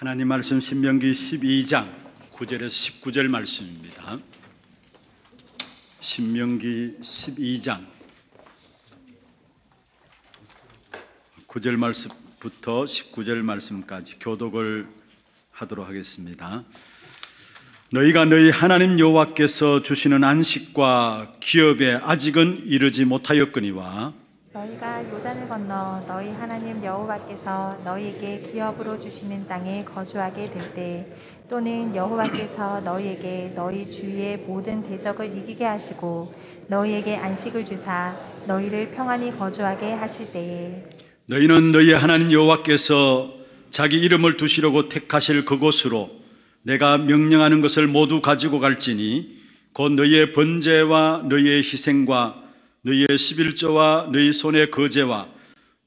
하나님 말씀 신명기 12장 9절에서 19절 말씀입니다. 신명기 12장 9절 말씀부터 19절 말씀까지 교독을 하도록 하겠습니다. 너희가 너희 하나님 여호와께서 주시는 안식과 기업에 아직은 이르지 못하였거니와 너희가 요단을 건너 너희 하나님 여호와께서 너희에게 기업으로 주시는 땅에 거주하게 될 때 또는 여호와께서 너희에게 너희 주위의 모든 대적을 이기게 하시고 너희에게 안식을 주사 너희를 평안히 거주하게 하실 때에 너희는 너희 하나님 여호와께서 자기 이름을 두시려고 택하실 그곳으로 내가 명령하는 것을 모두 가지고 갈지니 곧 너희의 번제와 너희의 희생과 너희의 십일조와 너희 손의 거제와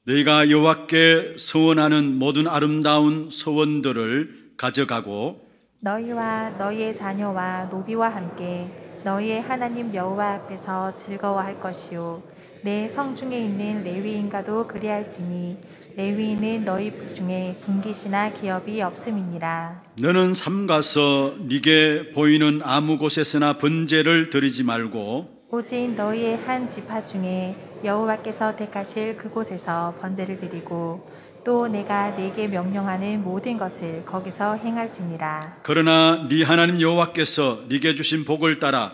너희가 여호와께 서원하는 모든 아름다운 소원들을 가져가고 너희와 너희의 자녀와 노비와 함께 너희의 하나님 여호와 앞에서 즐거워할 것이요 내성 중에 있는 레위인과도 그리할지니 레위인은 너희 중에 분기시나 기업이 없음이니라 너는 삼가서 네게 보이는 아무 곳에서나 번제를 드리지 말고 오직 너희의 한 지파 중에 여호와께서 택하실 그곳에서 번제를 드리고 또 내가 네게 명령하는 모든 것을 거기서 행할지니라. 그러나 네 하나님 여호와께서 네게 주신 복을 따라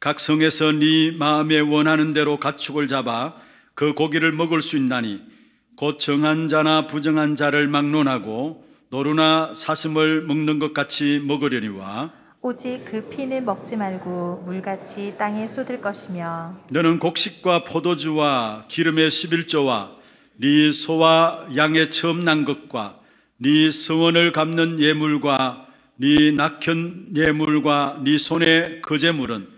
각 성에서 네 마음에 원하는 대로 가축을 잡아 그 고기를 먹을 수 있나니 곧 정한 자나 부정한 자를 막론하고 노루나 사슴을 먹는 것 같이 먹으려니와 오직 그 피는 먹지 말고 물같이 땅에 쏟을 것이며 너는 곡식과 포도주와 기름의 십일조와 네 소와 양의 처음 난 것과 네 성원을 갚는 예물과 네 낙현 예물과 네 손의 거제물은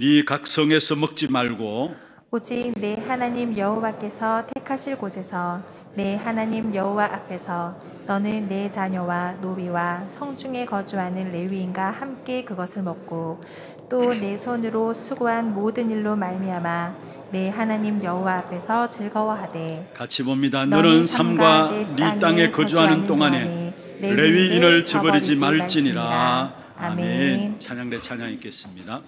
네 각성에서 먹지 말고 오직 내 하나님 여호와께서 택하실 곳에서 내 네, 하나님 여호와 앞에서 너는 내 자녀와 노비와 성중에 거주하는 레위인과 함께 그것을 먹고 또 내 손으로 수고한 모든 일로 말미암아 내 하나님 여호와 앞에서 즐거워하되 같이 봅니다. 너는 삼과 네 땅에 거주하는 동안에 레위인을 저버리지 말지니라. 아멘. 찬양대 찬양 있겠습니다.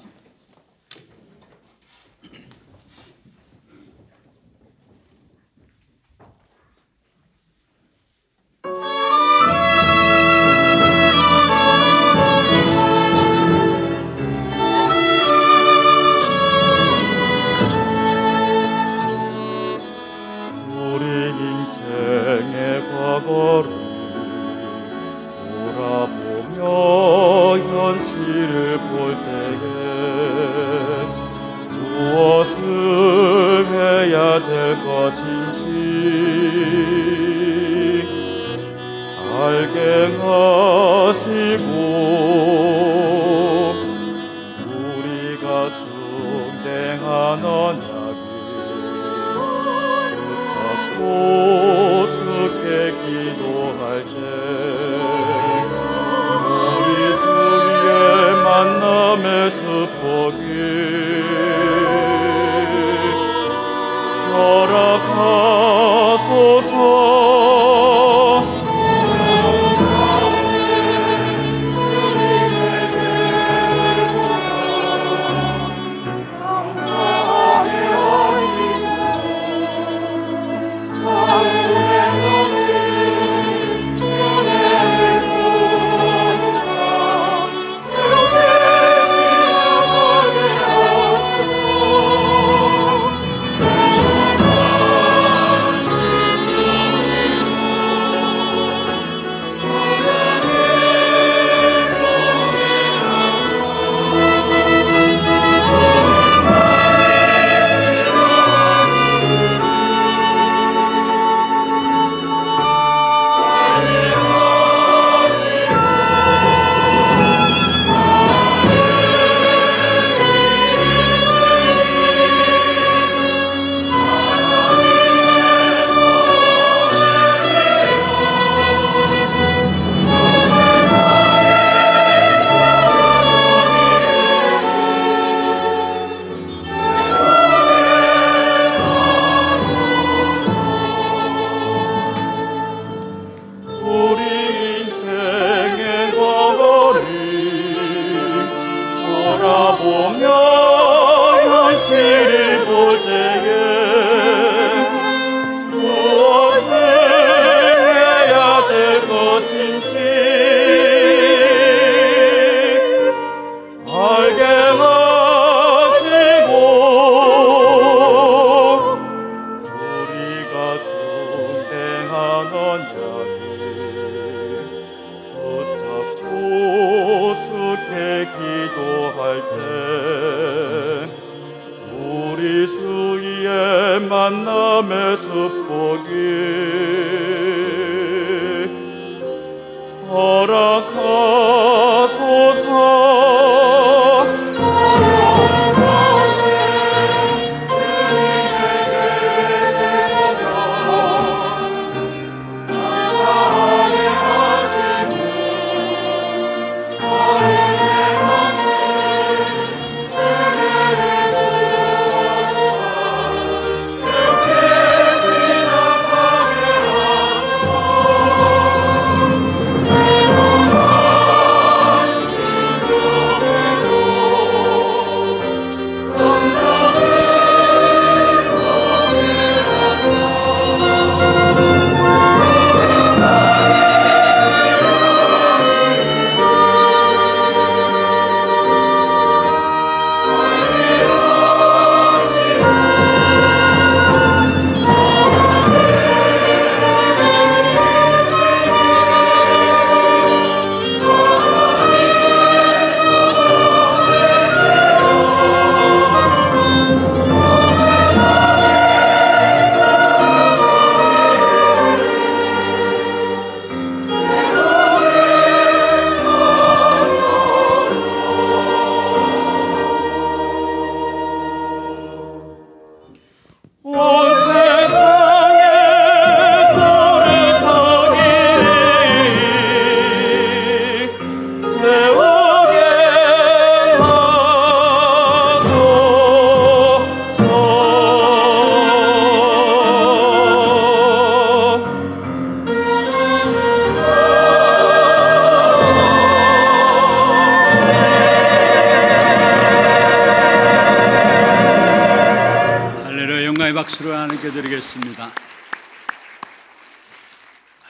드리겠습니다.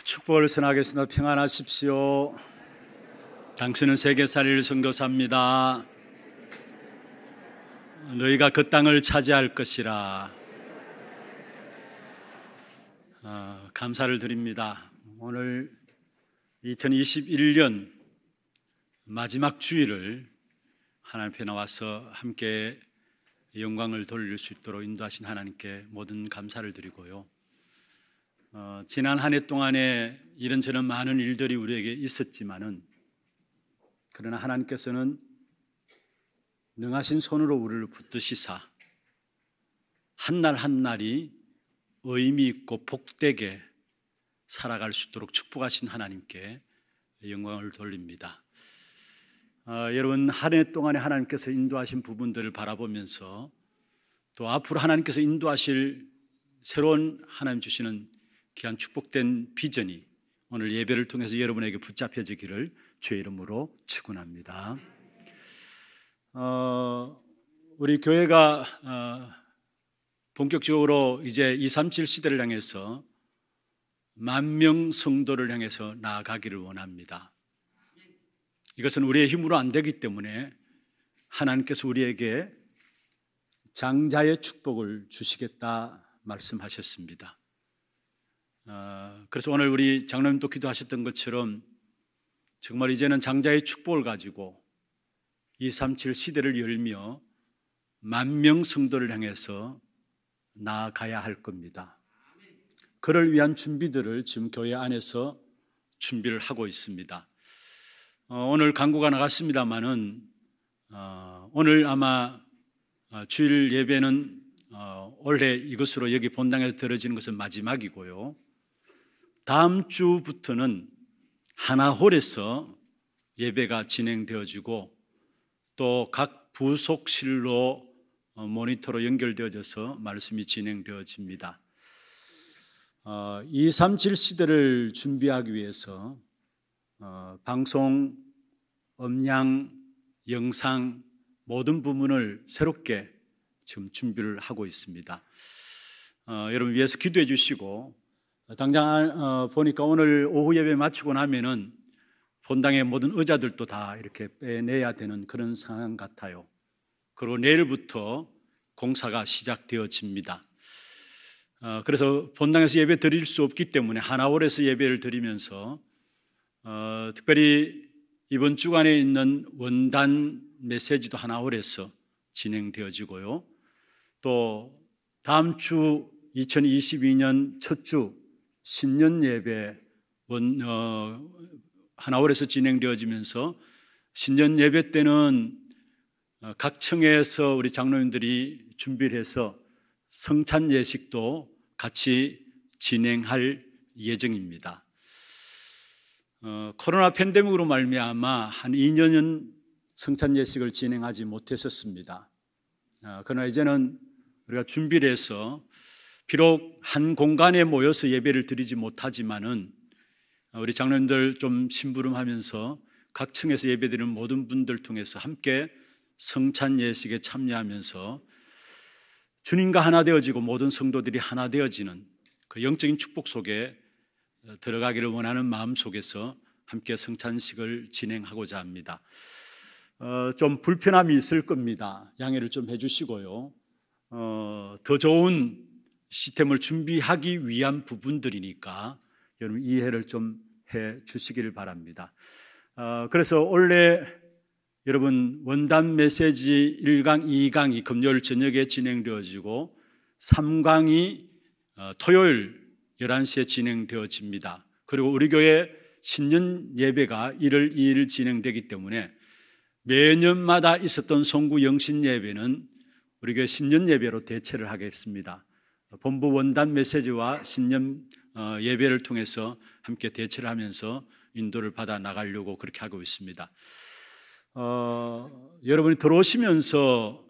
축복을 선하겠습니다. 평안하십시오. 당신은 세계살이를 선교사입니다. 너희가 그 땅을 차지할 것이라. 어, 감사를 드립니다. 오늘 2021년 마지막 주일을 하나님 앞에 나와서 함께 영광을 돌릴 수 있도록 인도하신 하나님께 모든 감사를 드리고요. 어, 지난 한 해 동안에 이런저런 많은 일들이 우리에게 있었지만은 그러나 하나님께서는 능하신 손으로 우리를 붙드시사 한 날 한날이 의미 있고 복되게 살아갈 수 있도록 축복하신 하나님께 영광을 돌립니다. 어, 여러분 한 해 동안에 하나님께서 인도하신 부분들을 바라보면서 또 앞으로 하나님께서 인도하실 새로운 하나님 주시는 귀한 축복된 비전이 오늘 예배를 통해서 여러분에게 붙잡혀지기를 주의 이름으로 축원합니다. 어, 우리 교회가 어, 본격적으로 이제 237 시대를 향해서 만명 성도를 향해서 나아가기를 원합니다. 이것은 우리의 힘으로 안 되기 때문에 하나님께서 우리에게 장자의 축복을 주시겠다 말씀하셨습니다. 아, 그래서 오늘 우리 장로님도 기도하셨던 것처럼 정말 이제는 장자의 축복을 가지고 237 시대를 열며 만명 성도를 향해서 나아가야 할 겁니다. 그를 위한 준비들을 지금 교회 안에서 준비를 하고 있습니다. 어, 오늘 강구가 나갔습니다만은 어, 오늘 아마 어, 주일 예배는 어, 올해 이것으로 여기 본당에서 들어지는 것은 마지막이고요. 다음 주부터는 하나홀에서 예배가 진행되어지고 또 각 부속실로 어, 모니터로 연결되어져서 말씀이 진행되어집니다. 어, 237 시대를 준비하기 위해서 어, 방송, 음량, 영상 모든 부분을 새롭게 지금 준비를 하고 있습니다. 어, 여러분 위해서 기도해 주시고 당장 어, 보니까 오늘 오후 예배 마치고 나면은 본당의 모든 의자들도 다 이렇게 빼내야 되는 그런 상황 같아요. 그리고 내일부터 공사가 시작되어집니다. 어, 그래서 본당에서 예배 드릴 수 없기 때문에 하나홀에서 예배를 드리면서 어, 특별히 이번 주간에 있는 원단 메시지도 하나홀에서 진행되어지고요. 또 다음 주 2022년 첫 주 신년 예배 원, 어, 하나홀에서 진행되어지면서 신년 예배 때는 어, 각 층에서 우리 장로님들이 준비를 해서 성찬 예식도 같이 진행할 예정입니다. 어, 코로나 팬데믹으로 말미암아 한 2년은 성찬 예식을 진행하지 못했었습니다. 아, 그러나 이제는 우리가 준비를 해서 비록 한 공간에 모여서 예배를 드리지 못하지만은 우리 장로님들 좀 심부름하면서 각 층에서 예배드리는 모든 분들 통해서 함께 성찬 예식에 참여하면서 주님과 하나 되어지고 모든 성도들이 하나 되어지는 그 영적인 축복 속에 어, 들어가기를 원하는 마음 속에서 함께 성찬식을 진행하고자 합니다. 어, 좀 불편함이 있을 겁니다. 양해를 좀 해주시고요. 어, 더 좋은 시스템을 준비하기 위한 부분들이니까 여러분 이해를 좀 해 주시기를 바랍니다. 어, 그래서 원래 여러분 원단 메시지 1강, 2강이 금요일 저녁에 진행되어지고 3강이 어, 토요일 11시에 진행되어집니다. 그리고 우리 교회 신년 예배가 1월 2일 진행되기 때문에 매년마다 있었던 송구 영신 예배는 우리 교회 신년 예배로 대체를 하겠습니다. 본부 원단 메시지와 신년 어, 예배를 통해서 함께 대체를 하면서 인도를 받아 나가려고 그렇게 하고 있습니다. 어, 여러분이 들어오시면서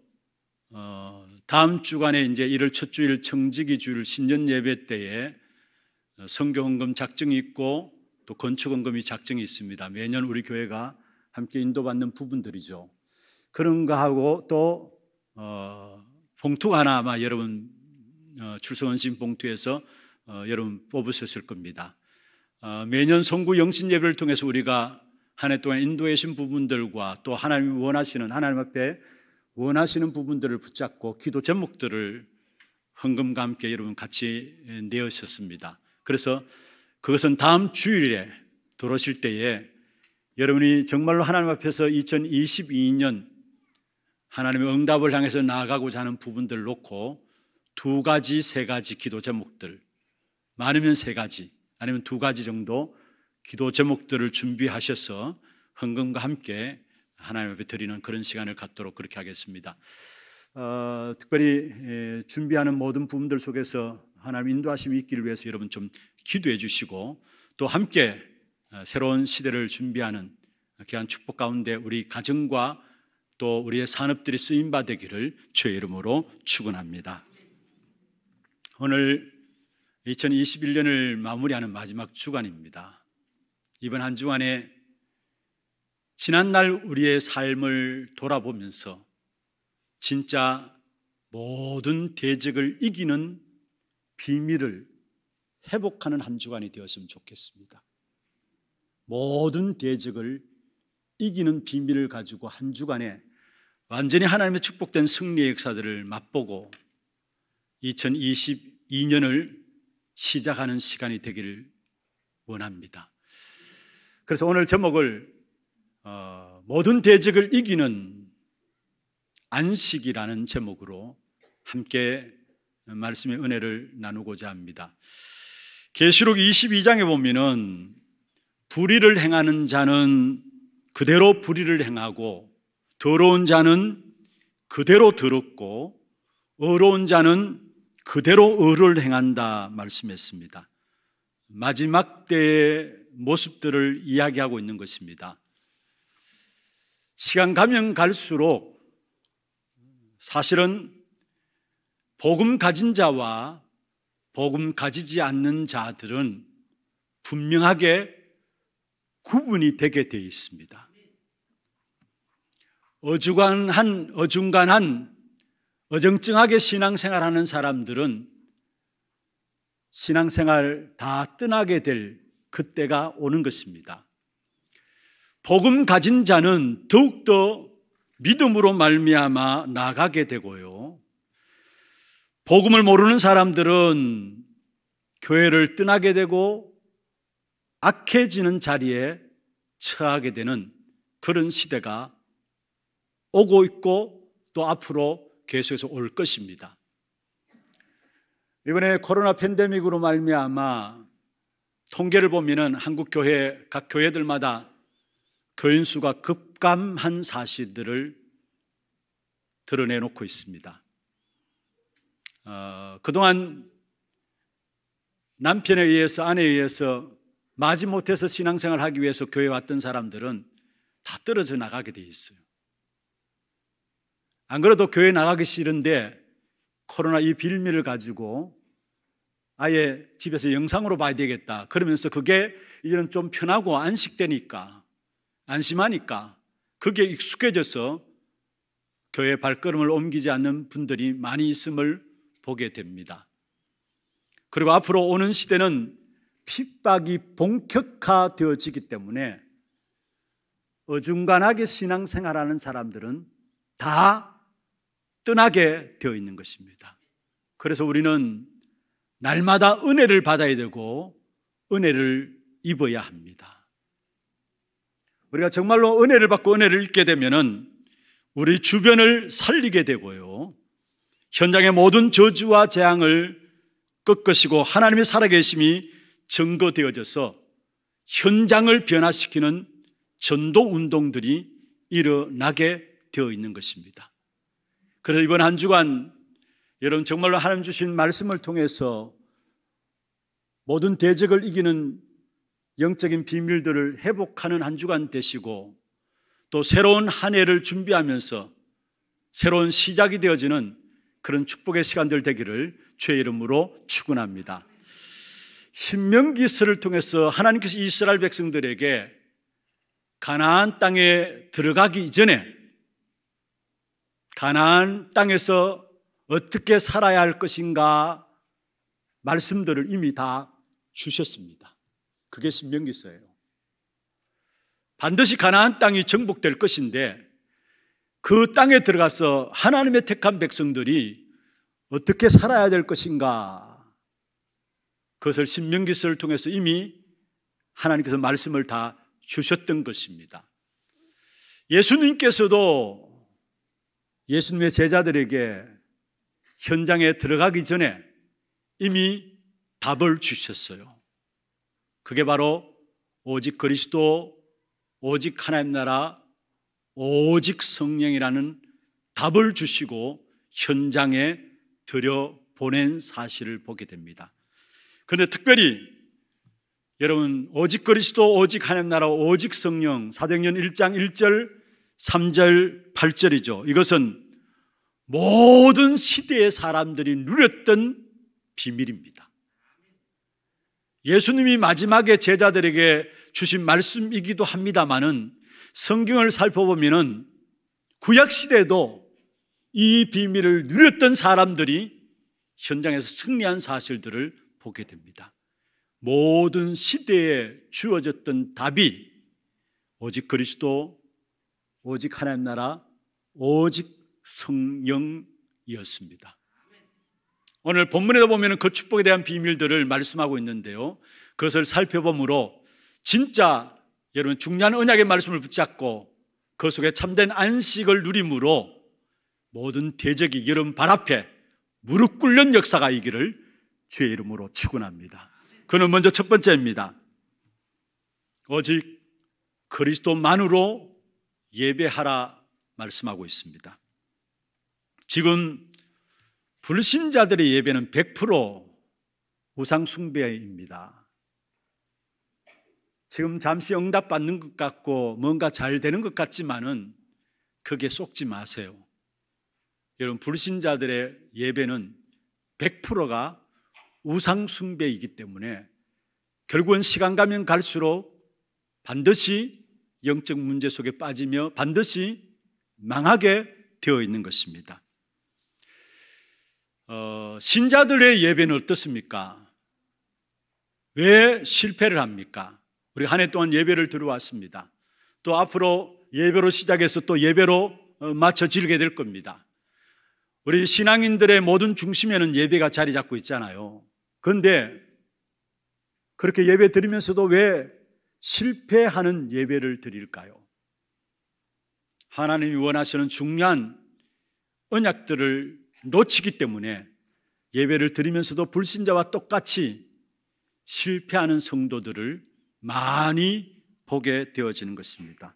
어, 다음 주간에 이제 1월 첫 주일 청지기 주일 신년 예배 때에 성교헌금 작정이 있고 또 건축헌금이 작정이 있습니다. 매년 우리 교회가 함께 인도받는 부분들이죠. 그런 거하고 또 어, 봉투 하나 아마 여러분 어, 출석원신 봉투에서 어, 여러분 뽑으셨을 겁니다. 어, 매년 성구 영신 예배를 통해서 우리가 한 해 동안 인도해신 부분들과 또하나님 원하시는 하나님 앞에 원하시는 부분들을 붙잡고 기도 제목들을 헌금과 함께 여러분 같이 내으셨습니다. 그래서 그것은 다음 주일에 들어오실 때에 여러분이 정말로 하나님 앞에서 2022년 하나님의 응답을 향해서 나아가고자 하는 부분들 놓고 두 가지, 세 가지 기도 제목들 많으면 세 가지 아니면 두 가지 정도 기도 제목들을 준비하셔서 헌금과 함께 하나님 앞에 드리는 그런 시간을 갖도록 그렇게 하겠습니다. 어, 특별히 예, 준비하는 모든 부분들 속에서 하나님 인도하심이 있기를 위해서 여러분 좀 기도해 주시고 또 함께 어, 새로운 시대를 준비하는 귀한 축복 가운데 우리 가정과 또 우리의 산업들이 쓰임 받기를 주의 이름으로 축원합니다. 오늘 2021년을 마무리하는 마지막 주간입니다. 이번 한 주간에 지난날 우리의 삶을 돌아보면서 진짜 모든 대적을 이기는 비밀을 회복하는 한 주간이 되었으면 좋겠습니다. 모든 대적을 이기는 비밀을 가지고 한 주간에 완전히 하나님의 축복된 승리의 역사들을 맛보고 2022년을 시작하는 시간이 되기를 원합니다. 그래서 오늘 제목을 어, 모든 대적을 이기는 안식이라는 제목으로 함께 말씀의 은혜를 나누고자 합니다. 계시록 22장에 보면은 불의를 행하는 자는 그대로 불의를 행하고 더러운 자는 그대로 더럽고 어려운 자는 그대로 의를 행한다 말씀했습니다. 마지막 때의 모습들을 이야기하고 있는 것입니다. 시간 가면 갈수록 사실은 복음 가진 자와 복음 가지지 않는 자들은 분명하게 구분이 되게 되어 있습니다. 어중간한, 어중간한, 어정쩡하게 신앙생활하는 사람들은 신앙생활 다 떠나게 될 그때가 오는 것입니다. 복음 가진 자는 더욱더 믿음으로 말미암아 나가게 되고요. 복음을 모르는 사람들은 교회를 떠나게 되고 악해지는 자리에 처하게 되는 그런 시대가 오고 있고 또 앞으로 계속해서 올 것입니다. 이번에 코로나 팬데믹으로 말미암아 통계를 보면은 한국 교회 각 교회들마다 교인 수가 급감한 사실들을 드러내 놓고 있습니다. 어, 그동안 남편에 의해서 아내에 의해서 마지못해서 신앙생활 을 하기 위해서 교회 에 왔던 사람들은 다 떨어져 나가게 돼 있어요. 안 그래도 교회 나가기 싫은데 코로나 이 빌미를 가지고 아예 집에서 영상으로 봐야 되겠다. 그러면서 그게 이제는 좀 편하고 안식되니까, 안심하니까, 그게 익숙해져서 교회 발걸음을 옮기지 않는 분들이 많이 있음을 보게 됩니다. 그리고 앞으로 오는 시대는 핍박이 본격화되어지기 때문에 어중간하게 신앙생활하는 사람들은 다 떠나게 되어 있는 것입니다. 그래서 우리는 날마다 은혜를 받아야 되고 은혜를 입어야 합니다. 우리가 정말로 은혜를 받고 은혜를 입게 되면은 우리 주변을 살리게 되고요. 현장의 모든 저주와 재앙을 꺾으시고 하나님의 살아계심이 증거되어져서 현장을 변화시키는 전도 운동들이 일어나게 되어 있는 것입니다. 그래서 이번 한 주간 여러분 정말로 하나님 주신 말씀을 통해서 모든 대적을 이기는 영적인 비밀들을 회복하는 한 주간 되시고 또 새로운 한 해를 준비하면서 새로운 시작이 되어지는 그런 축복의 시간들 되기를 죄의 이름으로 축원합니다. 신명기서를 통해서 하나님께서 이스라엘 백성들에게 가나안 땅에 들어가기 전에 가나안 땅에서 어떻게 살아야 할 것인가 말씀들을 이미 다 주셨습니다. 그게 신명기서예요. 반드시 가나안 땅이 정복될 것인데 그 땅에 들어가서 하나님의 택한 백성들이 어떻게 살아야 될 것인가 그것을 신명기서를 통해서 이미 하나님께서 말씀을 다 주셨던 것입니다. 예수님께서도 예수님의 제자들에게 현장에 들어가기 전에 이미 답을 주셨어요. 그게 바로 오직 그리스도, 오직 하나님 나라, 오직 성령이라는 답을 주시고 현장에 들여보낸 사실을 보게 됩니다. 그런데 특별히 여러분 오직 그리스도 오직 하나님 나라 오직 성령 사도행전 1장 1절 3절 8절이죠. 이것은 모든 시대의 사람들이 누렸던 비밀입니다. 예수님이 마지막에 제자들에게 주신 말씀이기도 합니다만은 성경을 살펴보면 구약 시대도 에이 비밀을 누렸던 사람들이 현장에서 승리한 사실들을 보게 됩니다. 모든 시대에 주어졌던 답이 오직 그리스도, 오직 하나님 나라, 오직 성령이었습니다. 오늘 본문에도 보면 그 축복에 대한 비밀들을 말씀하고 있는데요. 그것을 살펴보므로 진짜 여러분 중요한 언약의 말씀을 붙잡고 그 속에 참된 안식을 누림으로 모든 대적이 여러분 발 앞에 무릎 꿇는 역사가 이기를 주의 이름으로 축원합니다. 그는 먼저 첫 번째입니다. 오직 그리스도만으로 예배하라 말씀하고 있습니다. 지금 불신자들의 예배는 100% 우상숭배입니다. 지금 잠시 응답받는 것 같고 뭔가 잘 되는 것 같지만은 크게 속지 마세요. 여러분, 불신자들의 예배는 100%가 우상숭배이기 때문에 결국은 시간 가면 갈수록 반드시 영적 문제 속에 빠지며 반드시 망하게 되어 있는 것입니다. 어, 신자들의 예배는 어떻습니까? 왜 실패를 합니까? 우리 한 해 동안 예배를 들어왔습니다. 또 앞으로 예배로 시작해서 또 예배로 맞춰지게될 어, 겁니다. 우리 신앙인들의 모든 중심에는 예배가 자리 잡고 있잖아요. 그런데 그렇게 예배 드리면서도 왜 실패하는 예배를 드릴까요? 하나님이 원하시는 중요한 언약들을 놓치기 때문에 예배를 드리면서도 불신자와 똑같이 실패하는 성도들을 많이 보게 되어지는 것입니다.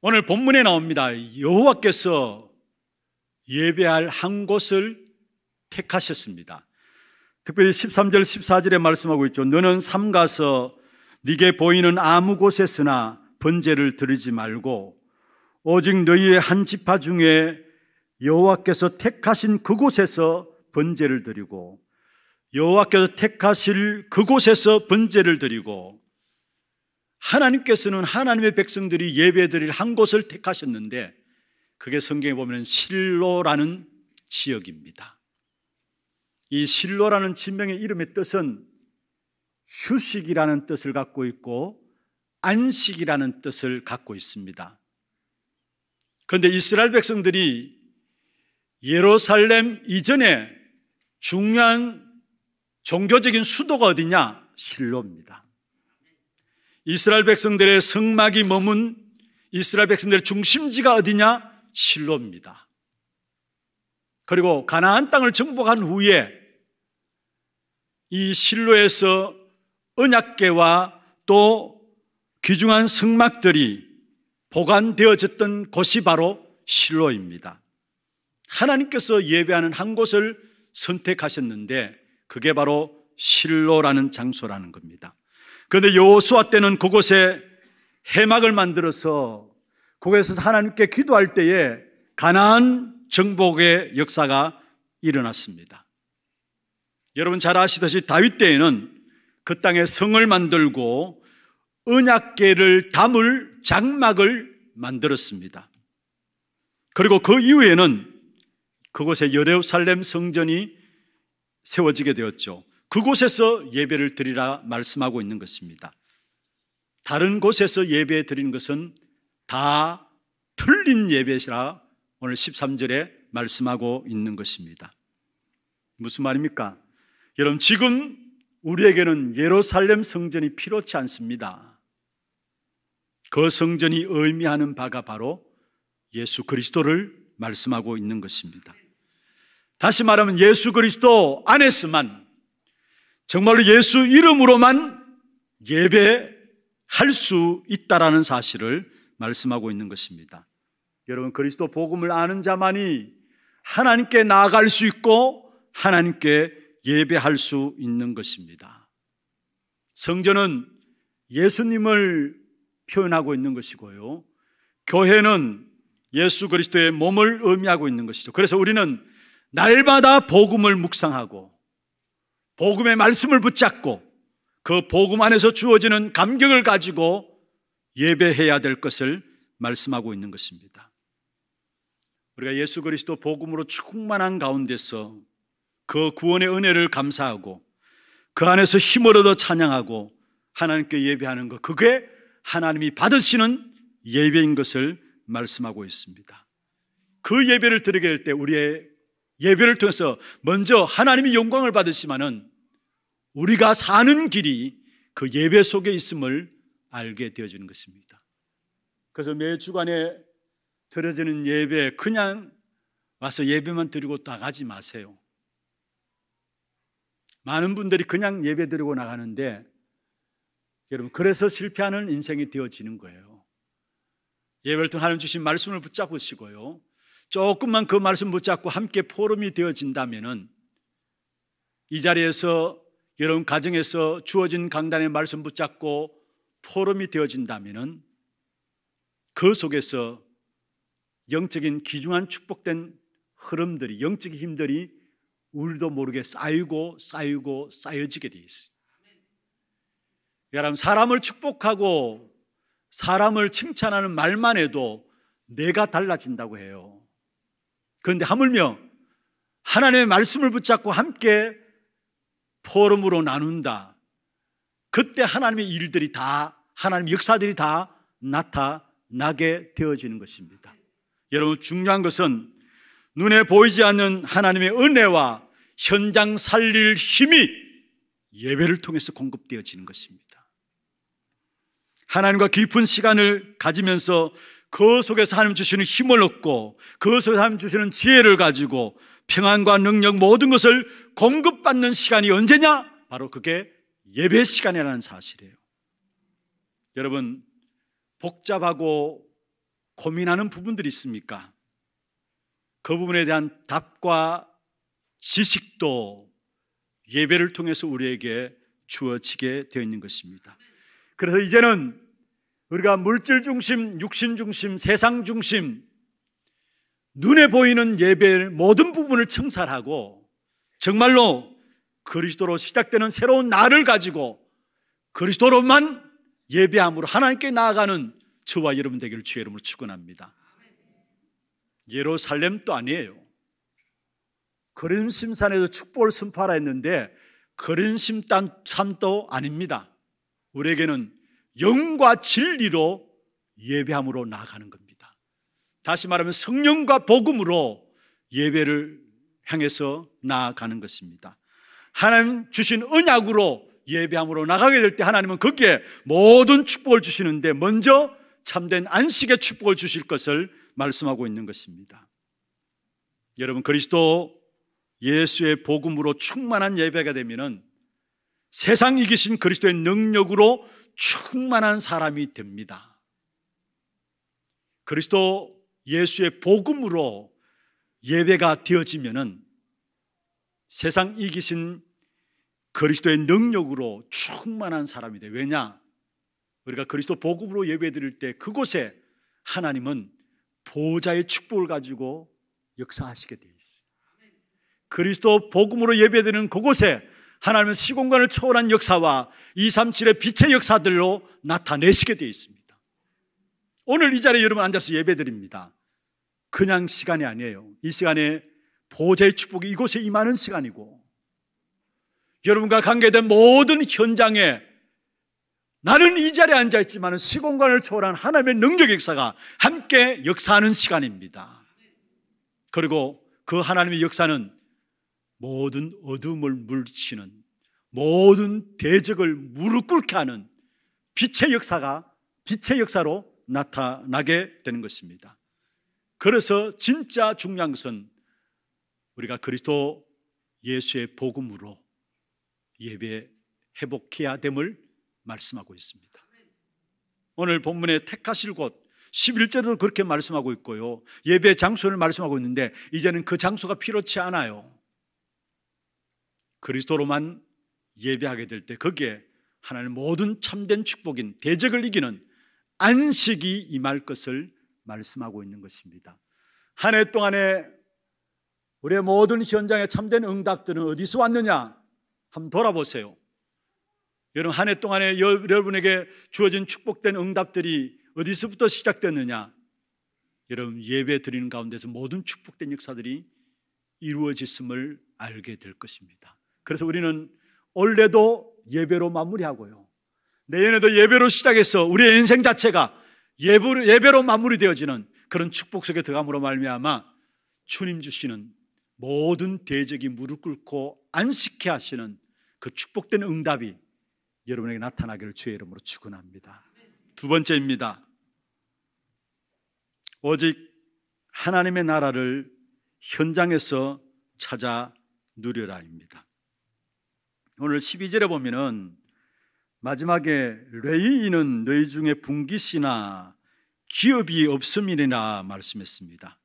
오늘 본문에 나옵니다. 여호와께서 예배할 한 곳을 택하셨습니다. 특별히 13절 14절에 말씀하고 있죠. 너는 삼 가서 네게 보이는 아무 곳에서나 번제를 드리지 말고 오직 너희의 한 지파 중에 여호와께서 택하신 그곳에서 번제를 드리고 여호와께서 택하실 그곳에서 번제를 드리고 하나님께서는 하나님의 백성들이 예배드릴 한 곳을 택하셨는데 그게 성경에 보면 실로라는 지역입니다. 이 실로라는 지명의 이름의 뜻은 휴식이라는 뜻을 갖고 있고 안식이라는 뜻을 갖고 있습니다. 그런데 이스라엘 백성들이 예루살렘 이전에 중요한 종교적인 수도가 어디냐? 실로입니다. 이스라엘 백성들의 성막이 머문 이스라엘 백성들의 중심지가 어디냐? 실로입니다. 그리고 가나안 땅을 정복한 후에 이 실로에서 언약계와 또 귀중한 성막들이 보관되어졌던 곳이 바로 실로입니다. 하나님께서 예배하는 한 곳을 선택하셨는데 그게 바로 실로라는 장소라는 겁니다. 그런데 여호수아 때는 그곳에 해막을 만들어서 거기에서 하나님께 기도할 때에 가나안 정복의 역사가 일어났습니다. 여러분 잘 아시듯이 다윗 때에는 그 땅에 성을 만들고 언약계를 담을 장막을 만들었습니다. 그리고 그 이후에는 그곳에 여레우살렘 성전이 세워지게 되었죠. 그곳에서 예배를 드리라 말씀하고 있는 것입니다. 다른 곳에서 예배 드리는 것은 다 틀린 예배시라 오늘 13절에 말씀하고 있는 것입니다. 무슨 말입니까? 여러분, 지금 우리에게는 예루살렘 성전이 필요치 않습니다. 그 성전이 의미하는 바가 바로 예수 그리스도를 말씀하고 있는 것입니다. 다시 말하면 예수 그리스도 안에서만 정말로 예수 이름으로만 예배할 수 있다라는 사실을 말씀하고 있는 것입니다. 여러분 그리스도 복음을 아는 자만이 하나님께 나아갈 수 있고 하나님께 예배할 수 있는 것입니다. 성전은 예수님을 표현하고 있는 것이고요. 교회는 예수 그리스도의 몸을 의미하고 있는 것이죠. 그래서 우리는 날마다 복음을 묵상하고 복음의 말씀을 붙잡고 그 복음 안에서 주어지는 감격을 가지고 예배해야 될 것을 말씀하고 있는 것입니다. 우리가 예수 그리스도 복음으로 충만한 가운데서 그 구원의 은혜를 감사하고 그 안에서 힘을 얻어 찬양하고 하나님께 예배하는 것 그게 하나님이 받으시는 예배인 것을 말씀하고 있습니다. 그 예배를 드리게 할 때 우리의 예배를 통해서 먼저 하나님의 영광을 받으시면은 우리가 사는 길이 그 예배 속에 있음을 알게 되어지는 것입니다. 그래서 매 주간에 들어지는 예배 그냥 와서 예배만 드리고 나가지 마세요. 많은 분들이 그냥 예배 드리고 나가는데 여러분 그래서 실패하는 인생이 되어지는 거예요. 예배를 통해 하나님 주신 말씀을 붙잡으시고요. 조금만 그 말씀 붙잡고 함께 포럼이 되어진다면은 이 자리에서 여러분 가정에서 주어진 강단의 말씀 붙잡고 포럼이 되어진다면은 그 속에서 영적인 귀중한 축복된 흐름들이 영적인 힘들이 우리도 모르게 쌓이고 쌓이고 쌓여지게 돼 있어요. 여러분 사람을 축복하고 사람을 칭찬하는 말만 해도 내가 달라진다고 해요. 그런데 하물며 하나님의 말씀을 붙잡고 함께 포럼으로 나눈다. 그때 하나님의 일들이 다, 하나님의 역사들이 다 나타나게 되어지는 것입니다. 여러분, 중요한 것은 눈에 보이지 않는 하나님의 은혜와 현장 살릴 힘이 예배를 통해서 공급되어지는 것입니다. 하나님과 깊은 시간을 가지면서 그 속에서 하나님 주시는 힘을 얻고 그 속에서 하나님 주시는 지혜를 가지고 평안과 능력 모든 것을 공급받는 시간이 언제냐? 바로 그게 예배 시간이라는 사실이에요. 여러분, 복잡하고 고민하는 부분들이 있습니까? 그 부분에 대한 답과 지식도 예배를 통해서 우리에게 주어지게 되어 있는 것입니다. 그래서 이제는 우리가 물질 중심, 육신 중심, 세상 중심, 눈에 보이는 예배의 모든 부분을 청산하고 정말로 그리스도로 시작되는 새로운 나를 가지고 그리스도로만 예배함으로 하나님께 나아가는 저와 여러분 되기를 주의 이름으로 축원합니다. 예루살렘도 아니에요. 그림심산에서 축복을 선포하라 했는데 그린심 산도 아닙니다. 우리에게는 영과 진리로 예배함으로 나아가는 겁니다. 다시 말하면 성령과 복음으로 예배를 향해서 나아가는 것입니다. 하나님 주신 언약으로 예배함으로 나가게 될 때 하나님은 거기에 모든 축복을 주시는데 먼저 참된 안식의 축복을 주실 것을 말씀하고 있는 것입니다. 여러분 그리스도 예수의 복음으로 충만한 예배가 되면 세상 이기신 그리스도의 능력으로 충만한 사람이 됩니다. 그리스도 예수의 복음으로 예배가 되어지면은 세상 이기신 그리스도의 능력으로 충만한 사람이 돼. 왜냐? 우리가 그리스도 복음으로 예배 드릴 때 그곳에 하나님은 보호의 축복을 가지고 역사하시게 되 있어요. 그리스도 복음으로 예배드리는 그곳에 하나님은 시공간을 초월한 역사와 237의 빛의 역사들로 나타내시게 되어 있습니다. 오늘 이 자리에 여러분 앉아서 예배드립니다. 그냥 시간이 아니에요. 이 시간에 보좌의 축복이 이곳에 임하는 시간이고 여러분과 관계된 모든 현장에 나는 이 자리에 앉아있지만 시공간을 초월한 하나님의 능력 역사가 함께 역사하는 시간입니다. 그리고 그 하나님의 역사는 모든 어둠을 물리치는 모든 대적을 무릎 꿇게 하는 빛의 역사가 빛의 역사로 나타나게 되는 것입니다. 그래서 진짜 중요한 것은 우리가 그리스도 예수의 복음으로 예배 회복해야 됨을 말씀하고 있습니다. 오늘 본문에 택하실 곳 11절도 그렇게 말씀하고 있고요. 예배 장소를 말씀하고 있는데 이제는 그 장소가 필요치 않아요. 그리스도로만 예배하게 될 때 거기에 하나님의 모든 참된 축복인 대적을 이기는 안식이 임할 것을 말씀하고 있는 것입니다. 한 해 동안에 우리의 모든 현장의 참된 응답들은 어디서 왔느냐? 한번 돌아보세요. 여러분 한 해 동안에 여러분에게 주어진 축복된 응답들이 어디서부터 시작됐느냐? 여러분 예배 드리는 가운데서 모든 축복된 역사들이 이루어졌음을 알게 될 것입니다. 그래서 우리는 올해도 예배로 마무리하고요. 내년에도 예배로 시작해서 우리의 인생 자체가 예배로, 예배로 마무리되어지는 그런 축복 속에 들어감으로 말미암아 주님 주시는 모든 대적이 무릎 꿇고 안식해 하시는 그 축복된 응답이 여러분에게 나타나기를 주의 이름으로 축원합니다. 두 번째입니다. 오직 하나님의 나라를 현장에서 찾아 누려라입니다. 오늘 12절에 보면은 마지막에 레이인은 너희 중에 분기시나 기업이 없음이니라 말씀했습니다.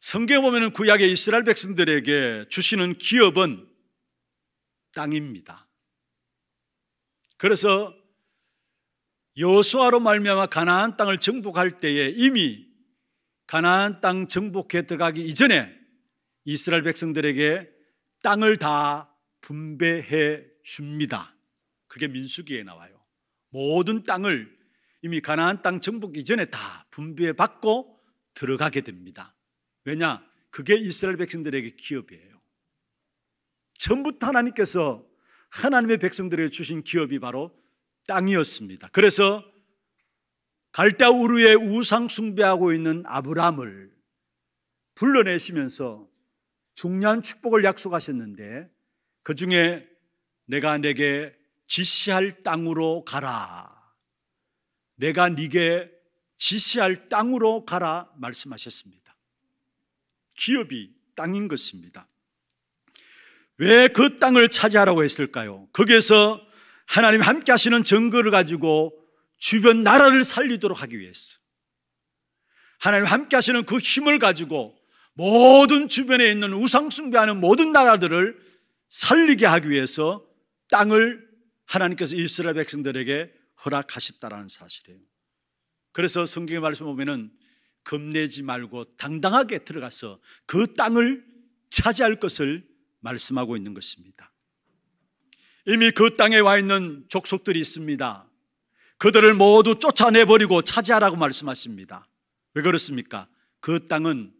성경에 보면은 구약의 이스라엘 백성들에게 주시는 기업은 땅입니다. 그래서 여수아로 말미암아 가나안 땅을 정복할 때에 이미 가나안 땅 정복해 들어가기 이전에 이스라엘 백성들에게 땅을 다 분배해 줍니다. 그게 민수기에 나와요. 모든 땅을 이미 가나안 땅 정복 이전에 다 분배해 받고 들어가게 됩니다. 왜냐? 그게 이스라엘 백성들에게 기업이에요. 전부터 하나님께서 하나님의 백성들에게 주신 기업이 바로 땅이었습니다. 그래서 갈대 우르의 우상 숭배하고 있는 아브람을 불러내시면서 중요한 축복을 약속하셨는데 그 중에 내가 내게 지시할 땅으로 가라. 내가 네게 지시할 땅으로 가라 말씀하셨습니다. 기업이 땅인 것입니다. 왜 그 땅을 차지하라고 했을까요? 거기에서 하나님 함께 하시는 증거를 가지고 주변 나라를 살리도록 하기 위해서 하나님 함께 하시는 그 힘을 가지고 모든 주변에 있는 우상숭배하는 모든 나라들을 살리게 하기 위해서 땅을 하나님께서 이스라엘 백성들에게 허락하셨다라는 사실이에요. 그래서 성경의 말씀 보면은 겁내지 말고 당당하게 들어가서 그 땅을 차지할 것을 말씀하고 있는 것입니다. 이미 그 땅에 와 있는 족속들이 있습니다. 그들을 모두 쫓아내버리고 차지하라고 말씀하십니다. 왜 그렇습니까? 그 땅은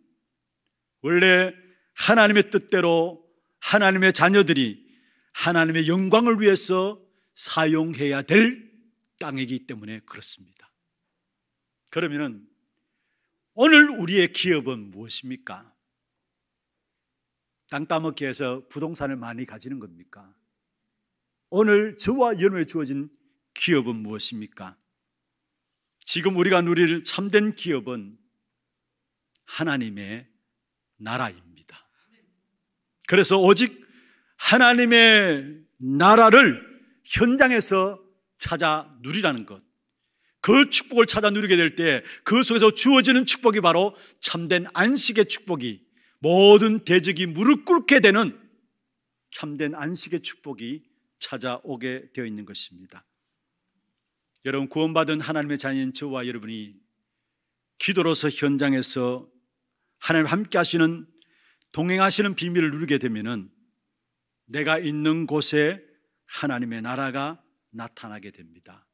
원래 하나님의 뜻대로 하나님의 자녀들이 하나님의 영광을 위해서 사용해야 될 땅이기 때문에 그렇습니다. 그러면 오늘 우리의 기업은 무엇입니까? 땅 따먹기에서 부동산을 많이 가지는 겁니까? 오늘 저와 연우에 주어진 기업은 무엇입니까? 지금 우리가 누릴 참된 기업은 하나님의 나라입니다. 그래서 오직 하나님의 나라를 현장에서 찾아 누리라는 것. 그 축복을 찾아 누리게 될 때 그 속에서 주어지는 축복이 바로 참된 안식의 축복이 모든 대적이 무릎 꿇게 되는 참된 안식의 축복이 찾아오게 되어 있는 것입니다. 여러분 구원받은 하나님의 자녀인 저와 여러분이 기도로서 현장에서 하나님 함께 하시는 동행하시는 비밀을 누르게 되면은 내가 있는 곳에 하나님의 나라가 나타나게 됩니다.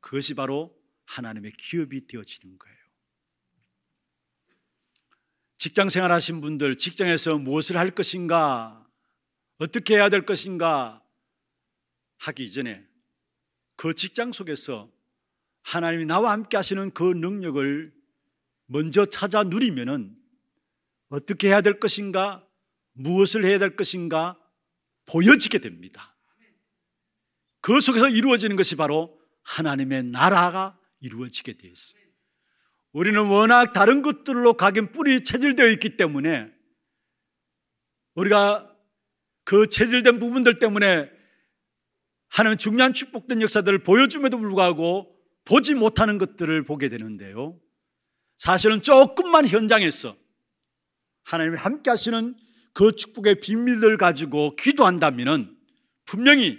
그것이 바로 하나님의 기업이 되어지는 거예요. 직장 생활 하신 분들, 직장에서 무엇을 할 것인가, 어떻게 해야 될 것인가 하기 전에그 직장 속에서 하나님이 나와 함께 하시는 그 능력을 먼저 찾아 누리면은 어떻게 해야 될 것인가? 무엇을 해야 될 것인가? 보여지게 됩니다. 그 속에서 이루어지는 것이 바로 하나님의 나라가 이루어지게 되어 있 우리는 워낙 다른 것들로 각인 뿌리 체질되어 있기 때문에 우리가 그 체질된 부분들 때문에 하나님 중요한 축복된 역사들을 보여줌에도 불구하고 보지 못하는 것들을 보게 되는데요. 사실은 조금만 현장에서 하나님이 함께 하시는 그 축복의 비밀을 가지고 기도한다면 분명히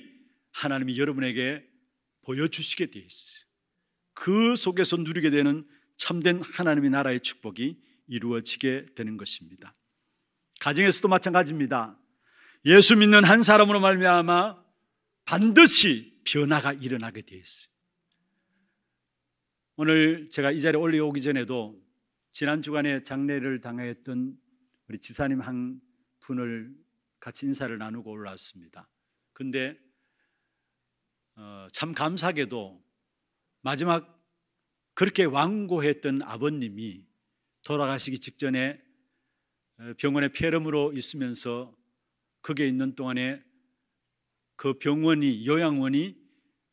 하나님이 여러분에게 보여주시게 되어 있어요. 그 속에서 누리게 되는 참된 하나님의 나라의 축복이 이루어지게 되는 것입니다. 가정에서도 마찬가지입니다. 예수 믿는 한 사람으로 말미암아 반드시 변화가 일어나게 되어 있어요. 오늘 제가 이 자리에 올려오기 전에도 지난 주간에 장례를 당했던 우리 집사님 한 분을 같이 인사를 나누고 올라왔습니다. 근데 어, 참 감사하게도 마지막 그렇게 완고했던 아버님이 돌아가시기 직전에 어, 병원에 폐렴으로 있으면서 거기 있는 동안에 그 병원이 요양원이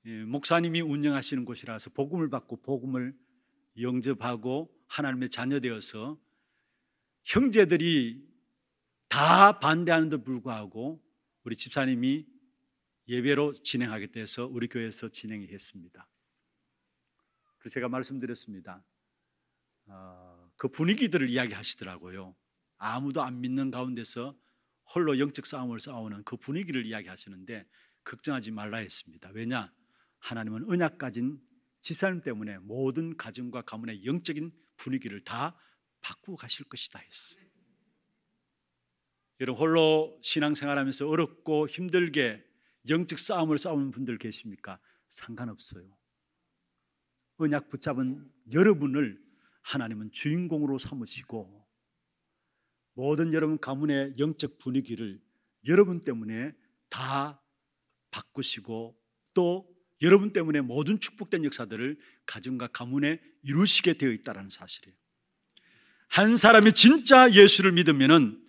예, 목사님이 운영하시는 곳이라서 복음을 받고 복음을 영접하고 하나님의 자녀 되어서 형제들이 다반대하는데 불구하고 우리 집사님이 예배로 진행하겠다 해서 우리 교회에서 진행했습니다. 그 제가 말씀드렸습니다. 어, 그 분위기들을 이야기하시더라고요. 아무도 안 믿는 가운데서 홀로 영적 싸움을 싸우는 그 분위기를 이야기하시는데 걱정하지 말라 했습니다. 왜냐? 하나님은 언약 가진 집사님 때문에 모든 가정과 가문의 영적인 분위기를 다 바꾸어 가실 것이다 했어요. 여러분 홀로 신앙생활하면서 어렵고 힘들게 영적 싸움을 싸우는 분들 계십니까? 상관없어요. 언약 붙잡은 여러분을 하나님은 주인공으로 삼으시고 모든 여러분 가문의 영적 분위기를 여러분 때문에 다 바꾸시고 또 여러분 때문에 모든 축복된 역사들을 가정과 가문에 이루시게 되어 있다는 사실이에요. 한 사람이 진짜 예수를 믿으면은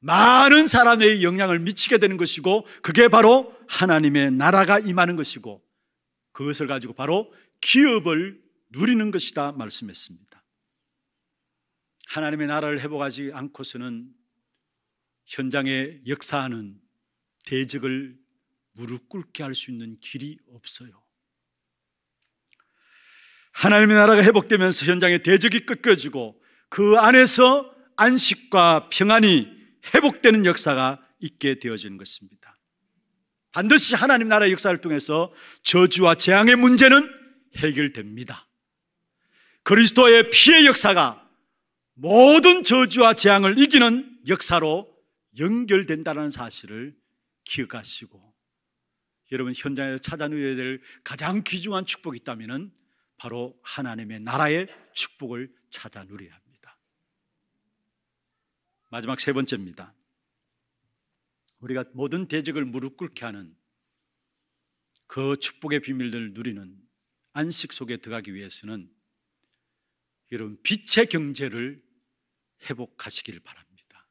많은 사람의 영향을 미치게 되는 것이고 그게 바로 하나님의 나라가 임하는 것이고 그것을 가지고 바로 기업을 누리는 것이다 말씀했습니다. 하나님의 나라를 회복하지 않고서는 현장에 역사하는 대적을 무릎 꿇게 할 수 있는 길이 없어요. 하나님의 나라가 회복되면서 현장에 대적이 꺾여지고 그 안에서 안식과 평안이 회복되는 역사가 있게 되어지는 것입니다. 반드시 하나님 나라 역사를 통해서 저주와 재앙의 문제는 해결됩니다. 그리스도의 피의 역사가 모든 저주와 재앙을 이기는 역사로 연결된다는 사실을 기억하시고 여러분 현장에서 찾아누야될 가장 귀중한 축복이 있다면 바로 하나님의 나라의 축복을 찾아누려야 합니다. 마지막 세 번째입니다. 우리가 모든 대적을 무릎 꿇게 하는 그 축복의 비밀들을 누리는 안식 속에 들어가기 위해서는 여러분 빛의 경제를 회복하시길 바랍니다.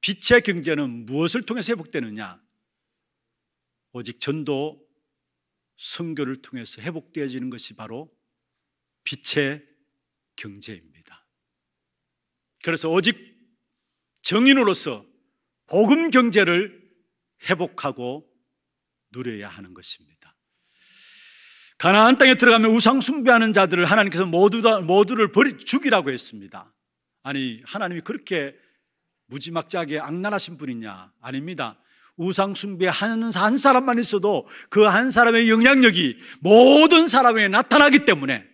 빛의 경제는 무엇을 통해서 회복되느냐? 오직 전도 선교를 통해서 회복되어지는 것이 바로 빛의 경제입니다. 그래서 오직 정인으로서 복음 경제를 회복하고 누려야 하는 것입니다. 가나안 땅에 들어가면 우상 숭배하는 자들을 하나님께서 모두 다, 모두를 버리 죽이라고 했습니다. 아니 하나님이 그렇게 무지막지하게 악랄하신 분이냐? 아닙니다. 우상 숭배하는 한 사람만 있어도 그 한 사람의 영향력이 모든 사람에 나타나기 때문에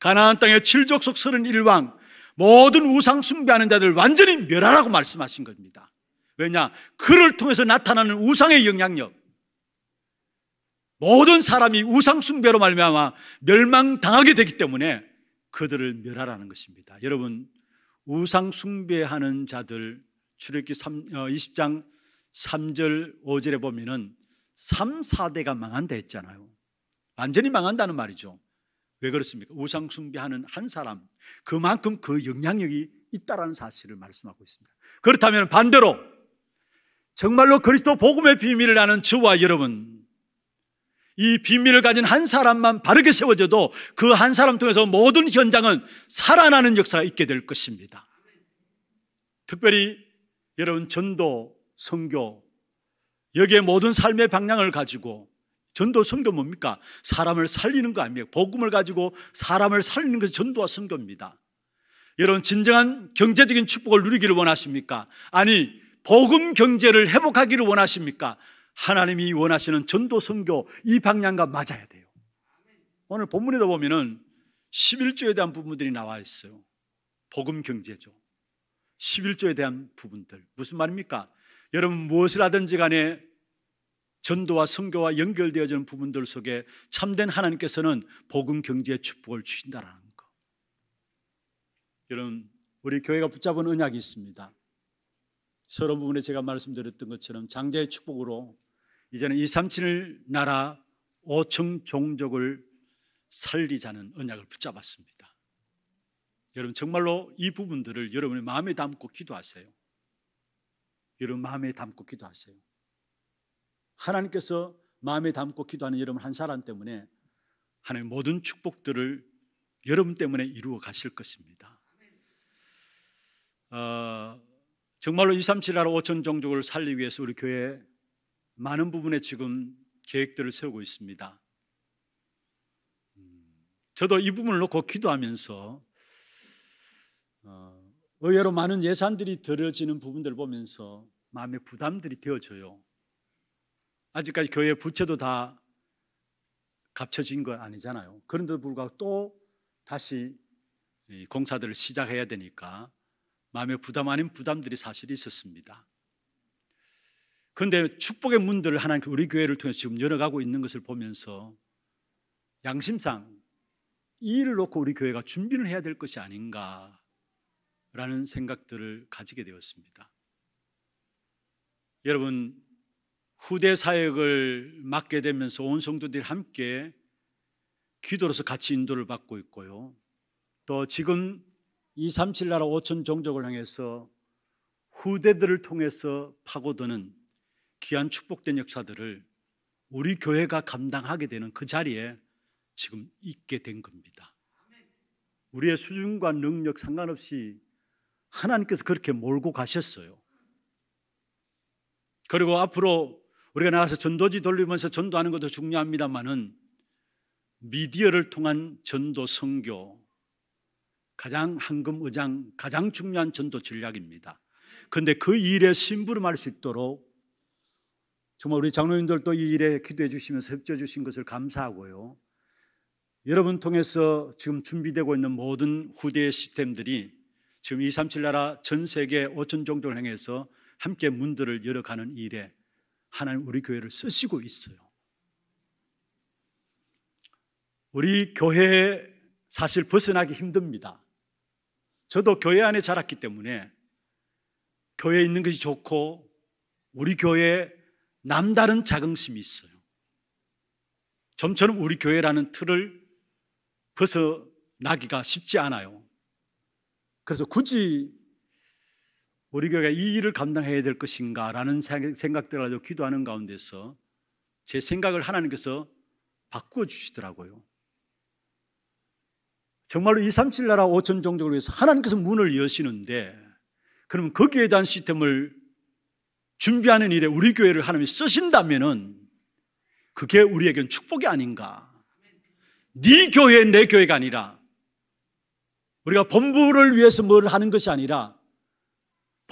가나안 땅의 칠족속 31왕 모든 우상 숭배하는 자들 완전히 멸하라고 말씀하신 겁니다. 왜냐? 그를 통해서 나타나는 우상의 영향력. 모든 사람이 우상 숭배로 말미암아 멸망당하게 되기 때문에 그들을 멸하라는 것입니다. 여러분, 우상 숭배하는 자들 출애기 20장 어, 3절 5절에 보면은 3, 4대가 망한다 했잖아요. 완전히 망한다는 말이죠. 왜 그렇습니까? 우상 숭배하는 한 사람 그만큼 그 영향력이 있다라는 사실을 말씀하고 있습니다. 그렇다면 반대로 정말로 그리스도 복음의 비밀을 아는 저와 여러분 이 비밀을 가진 한 사람만 바르게 세워져도 그 한 사람 통해서 모든 현장은 살아나는 역사가 있게 될 것입니다. 특별히 여러분 전도, 선교 여기에 모든 삶의 방향을 가지고 전도 성교 뭡니까? 사람을 살리는 거 아닙니까? 복음을 가지고 사람을 살리는 것이 전도와 성교입니다 여러분 진정한 경제적인 축복을 누리기를 원하십니까? 아니 복음 경제를 회복하기를 원하십니까? 하나님이 원하시는 전도 선교 이 방향과 맞아야 돼요. 오늘 본문에도 보면은 11조에 대한 부분들이 나와 있어요. 복음 경제죠. 11조에 대한 부분들. 무슨 말입니까? 여러분 무엇을 하든지 간에 전도와 선교와 연결되어지는 부분들 속에 참된 하나님께서는 복음 경제의 축복을 주신다라는 거. 여러분, 우리 교회가 붙잡은 언약이 있습니다. 서론 부분에 제가 말씀드렸던 것처럼 장자의 축복으로 이제는 이 삼친을 나라 5층 종족을 살리자는 언약을 붙잡았습니다. 여러분 정말로 이 부분들을 여러분의 마음에 담고 기도하세요. 여러분 마음에 담고 기도하세요. 하나님께서 마음에 담고 기도하는 여러분 한 사람 때문에 하나님의 모든 축복들을 여러분 때문에 이루어 가실 것입니다. 어, 정말로 237하러 5천 종족을 살리기 위해서 우리 교회 많은 부분에 지금 계획들을 세우고 있습니다. 저도 이 부분을 놓고 기도하면서 어, 의외로 많은 예산들이 들어지는 부분들을 보면서 마음의 부담들이 되어져요. 아직까지 교회 부채도 다갚혀진거 아니잖아요. 그런데도 불구하고 또 다시 공사들을 시작해야 되니까 마음의 부담 아닌 부담들이 사실 있었습니다. 그런데 축복의 문들을 하나님 우리 교회를 통해서 지금 열어가고 있는 것을 보면서 양심상 이 일을 놓고 우리 교회가 준비를 해야 될 것이 아닌가라는 생각들을 가지게 되었습니다. 여러분 후대 사역을 맡게 되면서 온 성도들이 함께 기도로서 같이 인도를 받고 있고요. 또 지금 237 나라 5천 종족을 향해서 후대들을 통해서 파고드는 귀한 축복된 역사들을 우리 교회가 감당하게 되는 그 자리에 지금 있게 된 겁니다. 우리의 수준과 능력 상관없이 하나님께서 그렇게 몰고 가셨어요. 그리고 앞으로 우리가 나가서 전도지 돌리면서 전도하는 것도 중요합니다만은 미디어를 통한 전도 선교 가장 황금 의장 가장 중요한 전도 전략입니다. 그런데 그 일에 심부름할 수 있도록 정말 우리 장로님들도 이 일에 기도해 주시면서 협조해 주신 것을 감사하고요. 여러분 통해서 지금 준비되고 있는 모든 후대의 시스템들이 지금 237 나라 전 세계 5천 종족을 향해서 함께 문들을 열어가는 일에 하나님 우리 교회를 쓰시고 있어요. 우리 교회 사실 벗어나기 힘듭니다. 저도 교회 안에 자랐기 때문에 교회에 있는 것이 좋고 우리 교회에 남다른 자긍심이 있어요. 점처럼 우리 교회라는 틀을 벗어나기가 쉽지 않아요. 그래서 굳이 우리 교회가 이 일을 감당해야 될 것인가라는 생각들을 가지고 기도하는 가운데서 제 생각을 하나님께서 바꾸어 주시더라고요. 정말로 237 나라 5천 종족을 위해서 하나님께서 문을 여시는데 그러면 거기에 그 대한 시스템을 준비하는 일에 우리 교회를 하나님이 쓰신다면은 그게 우리에겐 축복이 아닌가. 네 교회 내 교회가 아니라 우리가 본부를 위해서 뭘 하는 것이 아니라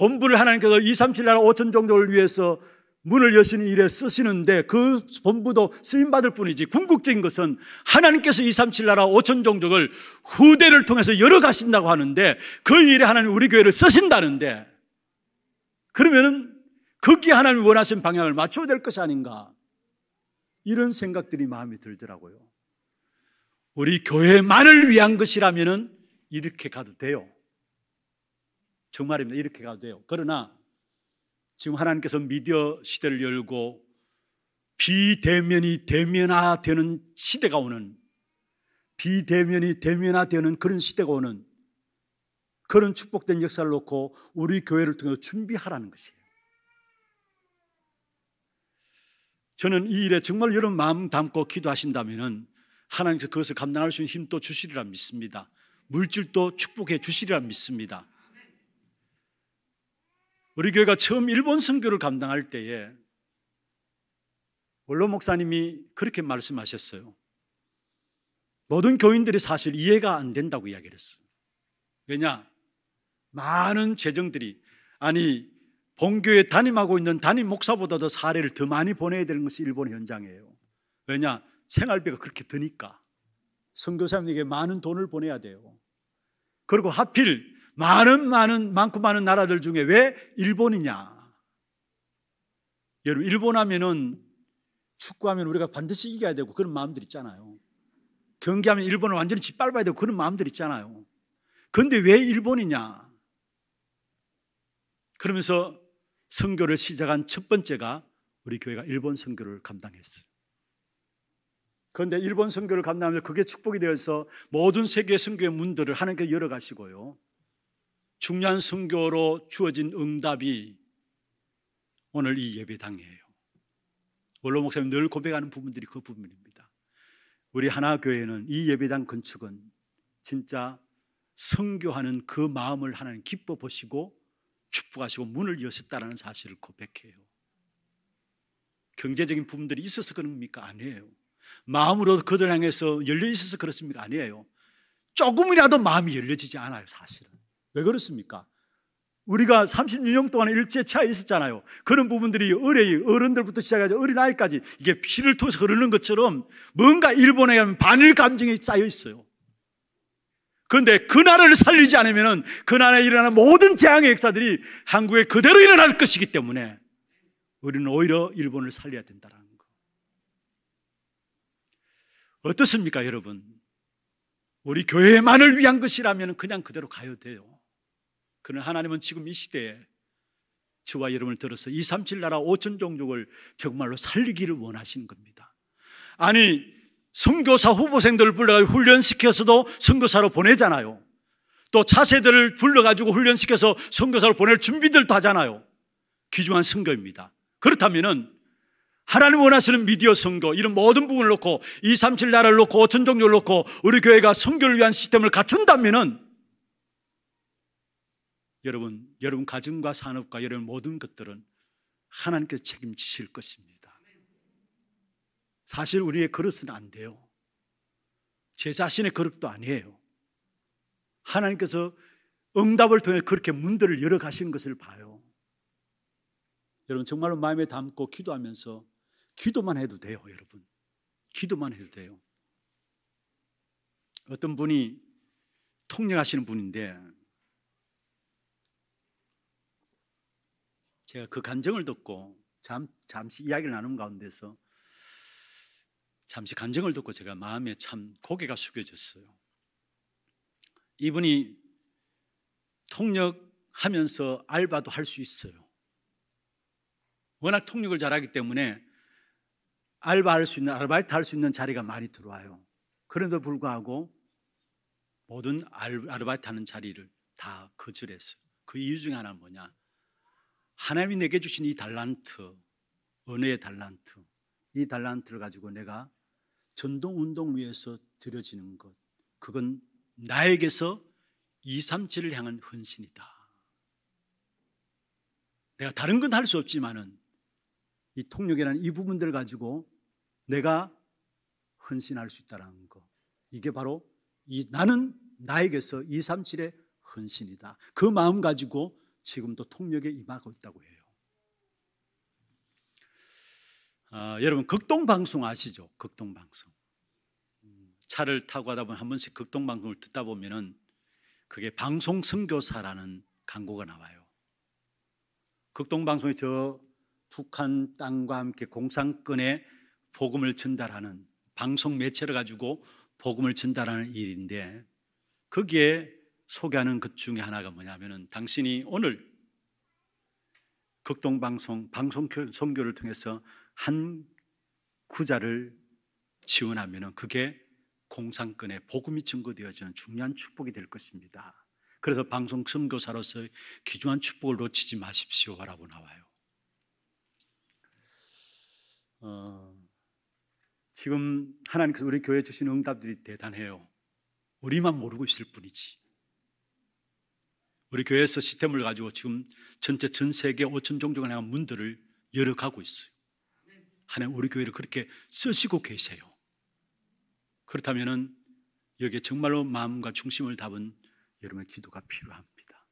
본부를 하나님께서 237 나라 5천 종족을 위해서 문을 여시는 일에 쓰시는데 그 본부도 쓰임받을 뿐이지 궁극적인 것은 하나님께서 237 나라 5천 종족을 후대를 통해서 열어가신다고 하는데 그 일에 하나님 우리 교회를 쓰신다는데 그러면은 거기에 하나님 원하신 방향을 맞춰야 될 것이 아닌가 이런 생각들이 마음에 들더라고요. 우리 교회만을 위한 것이라면은 이렇게 가도 돼요. 정말입니다. 이렇게 가도 돼요. 그러나 지금 하나님께서 미디어 시대를 열고 비대면이 대면화되는 시대가 오는 비대면이 대면화되는 그런 시대가 오는 그런 축복된 역사를 놓고 우리 교회를 통해서 준비하라는 것이에요. 저는 이 일에 정말 여러분 마음 담고 기도하신다면 하나님께서 그것을 감당할 수 있는 힘도 주시리라 믿습니다. 물질도 축복해 주시리라 믿습니다. 우리 교회가 처음 일본 선교를 감당할 때에 원로 목사님이 그렇게 말씀하셨어요. 모든 교인들이 사실 이해가 안 된다고 이야기를 했어요. 왜냐? 많은 재정들이 아니 본교에 담임하고 있는 담임 목사보다도 사례를 더 많이 보내야 되는 것이 일본 현장이에요. 왜냐? 생활비가 그렇게 드니까 선교사님에게 많은 돈을 보내야 돼요. 그리고 하필 많은 많은 많고 많은 나라들 중에 왜 일본이냐? 여러분 일본 하면은 축구하면 우리가 반드시 이겨야 되고 그런 마음들 있잖아요. 경기하면 일본을 완전히 짓밟아야 되고 그런 마음들 있잖아요. 그런데 왜 일본이냐? 그러면서 선교를 시작한 첫 번째가 우리 교회가 일본 선교를 감당했어요. 그런데 일본 선교를 감당하면서 그게 축복이 되어서 모든 세계 선교의 문들을 하나님 열어 가시고요. 중요한 성교로 주어진 응답이 오늘 이 예배당이에요. 원로 목사님 늘 고백하는 부분들이 그 부분입니다. 우리 하나 교회는 이 예배당 건축은 진짜 성교하는 그 마음을 하나님 기뻐 보시고 축복하시고 문을 여셨다라는 사실을 고백해요. 경제적인 부분들이 있어서 그럽니까? 아니에요. 마음으로 그들 향해서 열려 있어서 그렇습니까? 아니에요. 조금이라도 마음이 열려지지 않아요, 사실은. 왜 그렇습니까? 우리가 36년 동안 일제차에 있었잖아요. 그런 부분들이 의뢰의 어른들부터 시작해서 어린아이까지 이게 피를 통해서 흐르는 것처럼 뭔가 일본에 가면 반일 감정이 쌓여 있어요. 그런데 그 나라를 살리지 않으면 그 나라에 일어나는 모든 재앙의 역사들이 한국에 그대로 일어날 것이기 때문에 우리는 오히려 일본을 살려야 된다는 거. 어떻습니까, 여러분? 우리 교회만을 위한 것이라면 그냥 그대로 가야 돼요. 그러 하나님은 지금 이 시대에 저와 여러분을 들어서 237 나라 5천 종족을 정말로 살리기를 원하시는 겁니다. 아니, 선교사 후보생들을 불러가지고 훈련시켜서도 선교사로 보내잖아요. 또 차세들을 불러가지고 훈련시켜서 선교사로 보낼 준비들도 하잖아요. 귀중한 선교입니다. 그렇다면은 하나님 원하시는 미디어 선교 이런 모든 부분을 놓고 237 나라를 놓고 5천 종류를 놓고 우리 교회가 선교를 위한 시스템을 갖춘다면은 여러분, 여러분 가정과 산업과 여러분 모든 것들은 하나님께 책임지실 것입니다. 사실 우리의 그릇은 안 돼요. 제 자신의 그릇도 아니에요. 하나님께서 응답을 통해 그렇게 문들을 열어 가신 것을 봐요. 여러분 정말로 마음에 담고 기도하면서 기도만 해도 돼요, 여러분. 기도만 해도 돼요. 어떤 분이 통역하시는 분인데 제가 그 간정을 듣고 잠, 잠시 이야기를 나눈 가운데서 잠시 간정을 듣고 제가 마음에 참 고개가 숙여졌어요. 이분이 통역하면서 알바도 할 수 있어요. 워낙 통역을 잘하기 때문에 알바할 수 있는 아르바이트 할 수 있는 자리가 많이 들어와요. 그런데도 불구하고 모든 아르바이트 하는 자리를 다 거절했어요. 그 이유 중에 하나는 뭐냐? 하나님이 내게 주신 이 달란트, 은혜의 달란트, 이 달란트를 가지고 내가 전동 운동 위해서 드려지는 것, 그건 나에게서 237을 향한 헌신이다. 내가 다른 건 할 수 없지만은 이 통역이라는 이부분들 가지고 내가 헌신할 수있다는 거. 이게 바로 이 나는 나에게서 237의 헌신이다. 그 마음 가지고 지금도 통역에 임하고 있다고 해요. 아, 여러분 극동 방송 아시죠? 극동 방송. 차를 타고 가다 보면 한 번씩 극동 방송을 듣다 보면은 그게 방송 선교사라는 광고가 나와요. 극동 방송이 저 북한 땅과 함께 공산권에 복음을 전달하는 방송 매체를 가지고 복음을 전달하는 일인데 거기에 소개하는 것 중에 하나가 뭐냐면은 당신이 오늘 극동방송 방송 선교를 통해서 한 구자를 지원하면은 그게 공산권의 복음이 증거되어지는 중요한 축복이 될 것입니다. 그래서 방송 선교사로서 귀중한 축복을 놓치지 마십시오라고 나와요. 어, 지금 하나님께서 우리 교회 주신 응답들이 대단해요. 우리만 모르고 있을 뿐이지. 우리 교회에서 시스템을 가지고 지금 전체 전 세계 5천 종족을 향한 문들을 열어가고 있어요. 하나님 우리 교회를 그렇게 쓰시고 계세요. 그렇다면은 여기에 정말로 마음과 중심을 담은 여러분의 기도가 필요합니다.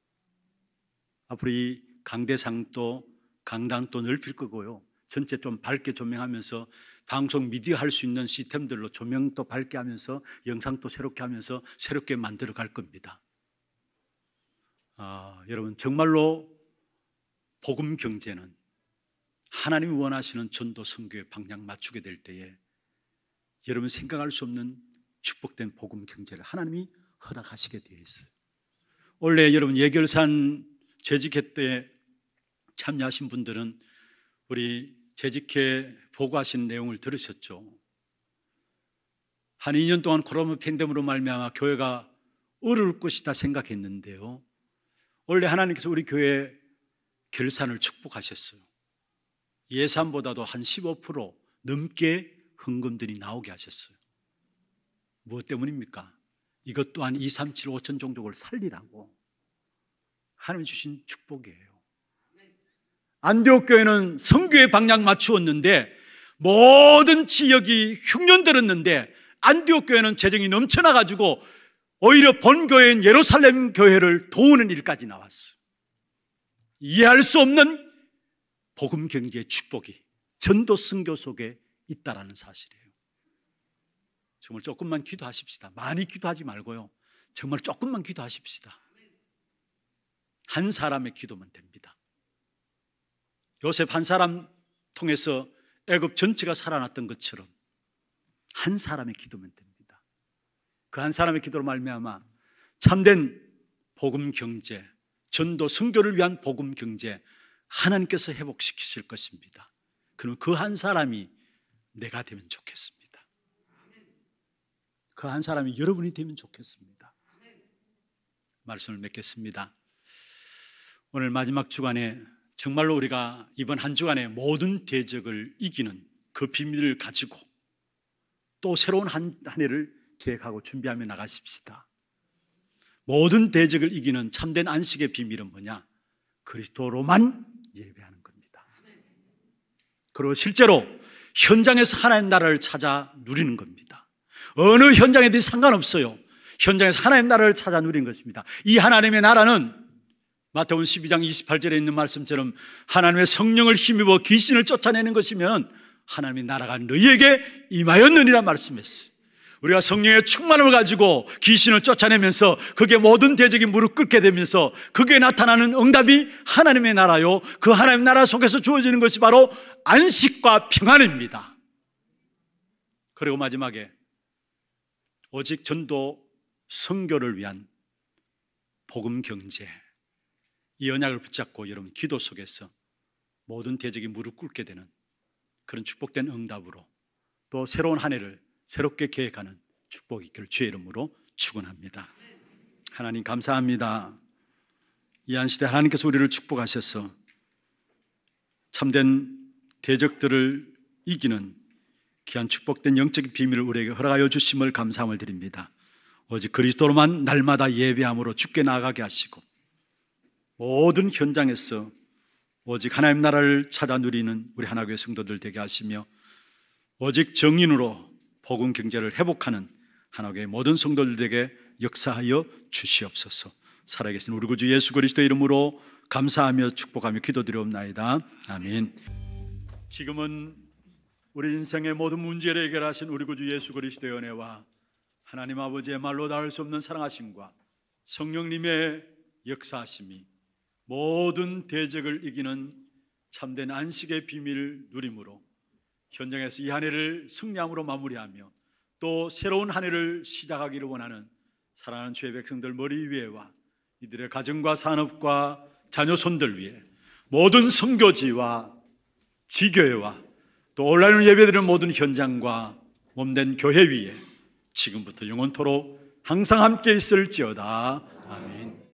앞으로 이 강대상도 강당도 넓힐 거고요. 전체 좀 밝게 조명하면서 방송 미디어 할 수 있는 시스템들로 조명도 밝게 하면서 영상도 새롭게 하면서 새롭게 만들어 갈 겁니다. 아, 여러분 정말로 복음 경제는 하나님이 원하시는 전도 선교의 방향 맞추게 될 때에 여러분 생각할 수 없는 축복된 복음 경제를 하나님이 허락하시게 되어 있어요. 원래 여러분 예결산 재직회 때 참여하신 분들은 우리 재직회 보고하신 내용을 들으셨죠. 한 2년 동안 코로나 팬데믹으로 말미암아 교회가 어려울 것이다 생각했는데요. 원래 하나님께서 우리 교회 결산을 축복하셨어요. 예산보다도 한 15% 넘게 헌금들이 나오게 하셨어요. 무엇 때문입니까? 이것 또한 2, 3, 7, 5천 종족을 살리라고 하나님 주신 축복이에요. 안디옥 교회는 성교의 방향 맞추었는데 모든 지역이 흉년들었는데 안디옥 교회는 재정이 넘쳐나 가지고 오히려 본교회인 예루살렘 교회를 도우는 일까지 나왔어. 이해할 수 없는 복음 경제의 축복이 전도 승교 속에 있다라는 사실이에요. 정말 조금만 기도하십시다. 많이 기도하지 말고요. 정말 조금만 기도하십시다. 한 사람의 기도만 됩니다. 요셉 한 사람 통해서 애굽 전체가 살아났던 것처럼 한 사람의 기도면 됩니다. 그한 사람의 기도로 말미암아 참된 복음 경제, 전도 성교를 위한 복음 경제 하나님께서 회복시키실 것입니다. 그럼 그 한 사람이 내가 되면 좋겠습니다. 그 한 사람이 여러분이 되면 좋겠습니다. 말씀을 맺겠습니다. 오늘 마지막 주간에 정말로 우리가 이번 한 주간에 모든 대적을 이기는 그 비밀을 가지고 또 새로운 한, 한 해를 계획하고 준비하며 나가십시다. 모든 대적을 이기는 참된 안식의 비밀은 뭐냐? 그리스도로만 예배하는 겁니다. 그리고 실제로 현장에서 하나님 나라를 찾아 누리는 겁니다. 어느 현장에든 상관없어요. 현장에서 하나님 나라를 찾아 누린 것입니다. 이 하나님의 나라는 마태복 12장 28절에 있는 말씀처럼 하나님의 성령을 힘입어 귀신을 쫓아내는 것이면 하나님의 나라가 너희에게 임하였느니라 말씀했어요. 우리가 성령의 충만함을 가지고 귀신을 쫓아내면서 그게 모든 대적인 무릎 꿇게 되면서 그게 나타나는 응답이 하나님의 나라요. 그하나님 나라 속에서 주어지는 것이 바로 안식과 평안입니다. 그리고 마지막에 오직 전도 선교를 위한 복음 경제 이 언약을 붙잡고 여러분 기도 속에서 모든 대적이 무릎 꿇게 되는 그런 축복된 응답으로 또 새로운 한 해를 새롭게 계획하는 축복이 있기를 주의 이름으로 축원합니다. 하나님 감사합니다. 이 안시대 하나님께서 우리를 축복하셔서 참된 대적들을 이기는 귀한 축복된 영적인 비밀을 우리에게 허락하여 주심을 감사함을 드립니다. 오직 그리스도로만 날마다 예배함으로 죽게 나가게 하시고 모든 현장에서 오직 하나님 나라를 찾아 누리는 우리 하나교회 성도들 되게 하시며 오직 정인으로 복음 경제를 회복하는 한옥의 모든 성도들에게 역사하여 주시옵소서. 살아계신 우리 구주 예수 그리스도 이름으로 감사하며 축복하며 기도드려옵나이다. 아멘. 지금은 우리 인생의 모든 문제를 해결하신 우리 구주 예수 그리스도의 은혜와 하나님 아버지의 말로 닿을 수 없는 사랑하심과 성령님의 역사하심이 모든 대적을 이기는 참된 안식의 비밀 누림으로 현장에서 이한 해를 승리함으로 마무리하며 또 새로운 한 해를 시작하기를 원하는 사랑하는 주의 백성들 머리 위에와 이들의 가정과 산업과 자녀 손들 위에 모든 성교지와 지교회와 또 온라인 예배드리는 모든 현장과 몸된 교회 위에 지금부터 영원토록 항상 함께 있을지어다. 아멘.